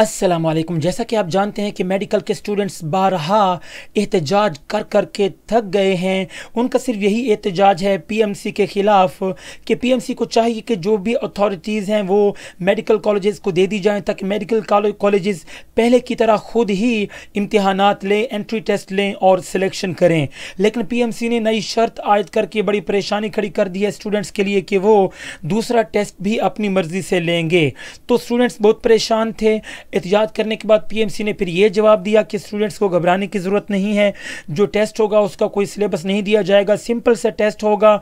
असलम जैसा कि आप जानते हैं कि मेडिकल के स्टूडेंट्स बारहा एहतजाज कर कर के थक गए हैं उनका सिर्फ यही एहतजाज है पीएमसी के ख़िलाफ़ कि पीएमसी को चाहिए कि जो भी अथॉरिटीज़ हैं वो मेडिकल कॉलेजेस को दे दी जाएँ ताकि मेडिकल कॉलेजेस पहले की तरह ख़ुद ही इम्तहान लें एंट्री टेस्ट लें और सिलेक्शन करें लेकिन पी ने नई शर्त आयद करके बड़ी परेशानी खड़ी कर दी है स्टूडेंट्स के लिए कि वो दूसरा टेस्ट भी अपनी मर्ज़ी से लेंगे तो स्टूडेंट्स बहुत परेशान थे एहतियात करने के बाद पीएमसी ने फिर ये जवाब दिया कि स्टूडेंट्स को घबराने की ज़रूरत नहीं है जो टेस्ट होगा उसका कोई सिलेबस नहीं दिया जाएगा सिंपल सा टेस्ट होगा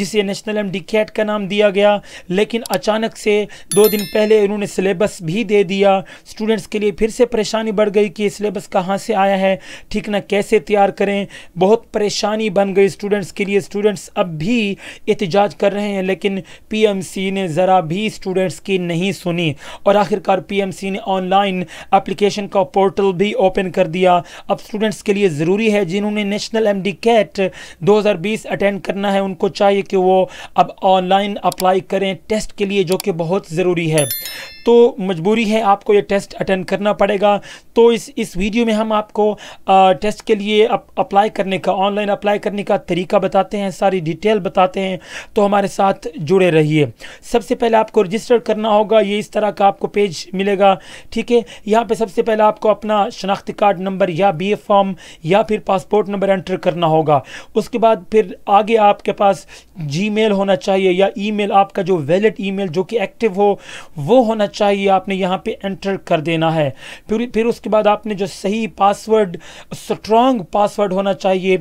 जिसे नेशनल एम डी कैट का नाम दिया गया लेकिन अचानक से दो दिन पहले उन्होंने सिलेबस भी दे दिया स्टूडेंट्स के लिए फिर से परेशानी बढ़ गई कि सिलेबस कहाँ से आया है ठीक ना कैसे तैयार करें बहुत परेशानी बन गई स्टूडेंट्स के लिए स्टूडेंट्स अब भी एहतजाज कर रहे हैं लेकिन सी ने ज़रा भी स्टूडेंट्स की नहीं सुनी और आखिरकार सी ने ऑनलाइन ऑनलाइन एप्लीकेशन का पोर्टल भी ओपन कर दिया अब स्टूडेंट्स के लिए ज़रूरी है जिन्होंने नेशनल एम डी कैट दो हज़ार बीस अटेंड करना है उनको चाहिए कि वो अब ऑनलाइन अप्लाई करें टेस्ट के लिए जो कि बहुत ज़रूरी है तो मजबूरी है आपको ये टेस्ट अटेंड करना पड़ेगा तो इस इस वीडियो में हम आपको आ, टेस्ट के लिए अप, अप्लाई करने का ऑनलाइन अप्लाई करने का तरीका बताते हैं सारी डिटेल बताते हैं तो हमारे साथ जुड़े रहिए सबसे पहले आपको रजिस्टर करना होगा ये इस तरह का आपको पेज मिलेगा ठीक है ओके यहाँ पे सबसे पहले आपको अपना शनाख्त कार्ड नंबर या बी फॉर्म या फिर पासपोर्ट नंबर एंटर करना होगा उसके बाद फिर आगे आपके पास जी होना चाहिए या ई आपका जो वैलिड ई जो कि एक्टिव हो वो होना चाहिए आपने यहाँ पर एंटर कर देना है फिर फिर उसके बाद आपने जो सही पासवर्ड स्ट्रॉन्ग पासवर्ड होना चाहिए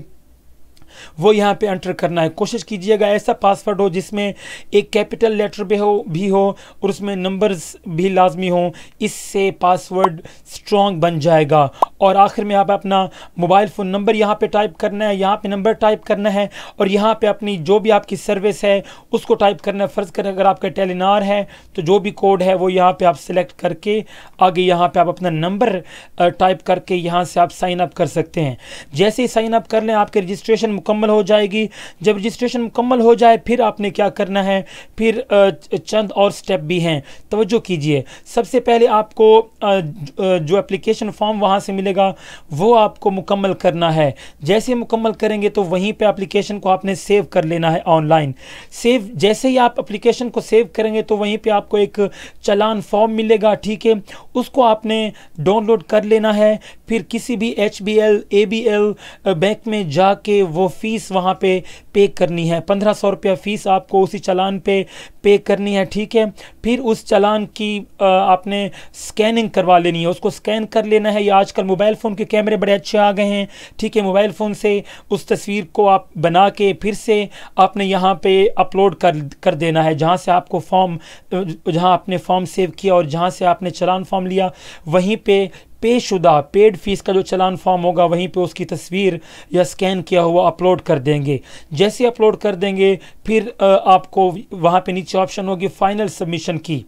वो यहाँ पे एंटर करना है कोशिश कीजिएगा ऐसा पासवर्ड हो जिसमें एक कैपिटल लेटर भी हो भी हो और उसमें नंबर्स भी लाजमी हो इससे पासवर्ड स्ट्रॉन्ग बन जाएगा और आखिर में आप अपना मोबाइल फ़ोन नंबर यहाँ पे टाइप करना है यहाँ पे नंबर टाइप करना है और यहाँ पे अपनी जो भी आपकी सर्विस है उसको टाइप करना है फ़र्ज़ करें अगर आपका टेलीनार है तो जो भी कोड है वो यहाँ पर आप सिलेक्ट करके आगे यहाँ पे आप अपना नंबर टाइप करके यहाँ से आप साइन अप कर सकते हैं जैसे ही साइन अप कर लें आपके रजिस्ट्रेशन मुकम्मल हो जाएगी जब रजिस्ट्रेशन मुकम्मल हो जाए फिर आपने क्या करना है फिर चंद और स्टेप भी हैं तोज्जो कीजिए सबसे पहले आपको जो एप्लीकेशन फॉर्म वहाँ से मिलेगा वो आपको मुकम्मल करना है जैसे मुकम्मल करेंगे तो वहीं पर अप्लीकेशन को आपने सेव कर लेना है ऑनलाइन सेव जैसे ही आप अप्लीकेशन को सेव करेंगे तो वहीं पर आपको एक चलान फॉर्म मिलेगा ठीक है उसको आपने डाउनलोड कर लेना है फिर किसी भी H B L A B L bank में जाके वो फ़ीस वहाँ पे पे करनी है पंद्रह सौ रुपया फ़ीस आपको उसी चालान पे पे करनी है ठीक है फिर उस चालान की आपने स्कैनिंग करवा लेनी है उसको स्कैन कर लेना है या आजकल मोबाइल फ़ोन के कैमरे बड़े अच्छे आ गए हैं ठीक है मोबाइल फ़ोन से उस तस्वीर को आप बना के फिर से आपने यहाँ पे अपलोड कर कर देना है जहाँ से आपको फॉर्म जहाँ आपने फॉर्म सेव किया और जहाँ से आपने चलान फॉर्म लिया वहीं पर पेशुदा पेड फीस का जो चलान फॉर्म होगा वहीं पे उसकी तस्वीर या स्कैन किया हुआ अपलोड कर देंगे जैसे अपलोड कर देंगे फिर आपको वहाँ पे नीचे ऑप्शन होगी फाइनल सबमिशन की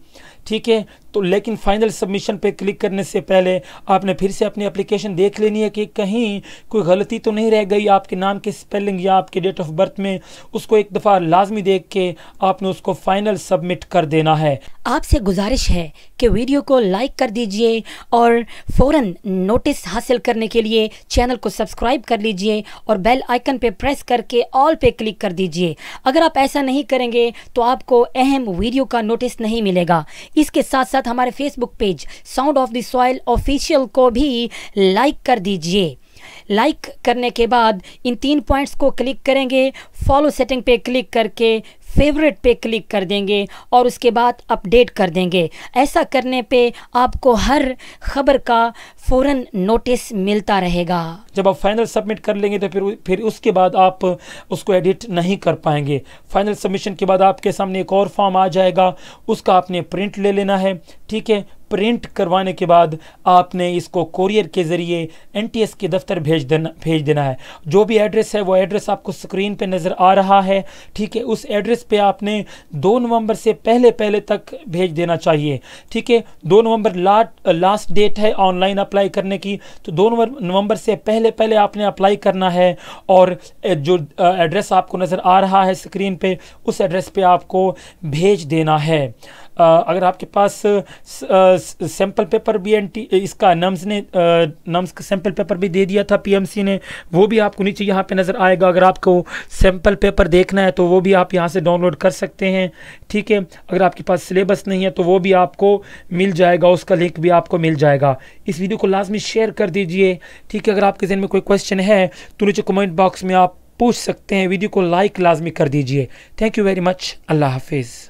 ठीक है तो लेकिन फाइनल सबमिशन पे क्लिक करने से पहले आपने फिर से अपनी एप्लीकेशन देख लेनी है कि कहीं कोई गलती तो नहीं रह गई आपके नाम के स्पेलिंग या आपके डेट ऑफ बर्थ में उसको एक दफ़ा लाजमी देख के आपने उसको फाइनल सबमिट कर देना है आपसे गुजारिश है कि वीडियो को लाइक कर दीजिए और फ़ौर नोटिस हासिल करने के लिए चैनल को सब्सक्राइब कर लीजिए और बेल आइकन पे प्रेस करके ऑल पे क्लिक कर दीजिए अगर आप ऐसा नहीं करेंगे तो आपको अहम वीडियो का नोटिस नहीं मिलेगा इसके साथ साथ हमारे Facebook page sound of the soil official को भी लाइक कर दीजिए लाइक करने के बाद इन तीन पॉइंट्स को क्लिक करेंगे फॉलो सेटिंग पे क्लिक करके फेवरेट पे क्लिक कर देंगे और उसके बाद अपडेट कर देंगे ऐसा करने पे आपको हर खबर का फौरन नोटिस मिलता रहेगा जब आप फाइनल सबमिट कर लेंगे तो फिर फिर उसके बाद आप उसको एडिट नहीं कर पाएंगे फाइनल सबमिशन के बाद आपके सामने एक और फॉर्म आ जाएगा उसका आपने प्रिंट ले लेना है ठीक है प्रिंट करवाने के बाद आपने इसको कोरियर के ज़रिए एन के दफ्तर भेज देना भेज देना है जो भी एड्रेस है वो एड्रेस आपको स्क्रीन पर नज़र आ रहा है ठीक है उस एड्रेस पर आपने दो नवंबर से पहले पहले तक भेज देना चाहिए ठीक है दो नवंबर लाट लास्ट डेट है ऑनलाइन अप्लाई करने की तो दो नवंबर से पहले पहले आपने अप्लाई करना है और जो एड्रेस आपको नज़र आ रहा है स्क्रीन पर उस एड्रेस पर आपको भेज देना है अगर आपके पास सैम्पल पेपर भी एन इसका नम्स ने नम्स का सैम्पल पेपर भी दे दिया था पीएमसी ने वो भी आपको नीचे यहाँ पे नज़र आएगा अगर आपको सैम्पल पेपर देखना है तो वो भी आप यहाँ से डाउनलोड कर सकते हैं ठीक है अगर आपके पास सिलेबस नहीं है तो वो भी आपको मिल जाएगा उसका लिंक भी आपको मिल जाएगा इस वीडियो को लाजमी शेयर कर दीजिए ठीक है अगर आपके जहन में कोई क्वेश्चन है तो नीचे कमेंट बॉक्स में आप पूछ सकते हैं वीडियो को लाइक लाजमी कर दीजिए थैंक यू वेरी मच अल्लाह हाफिज़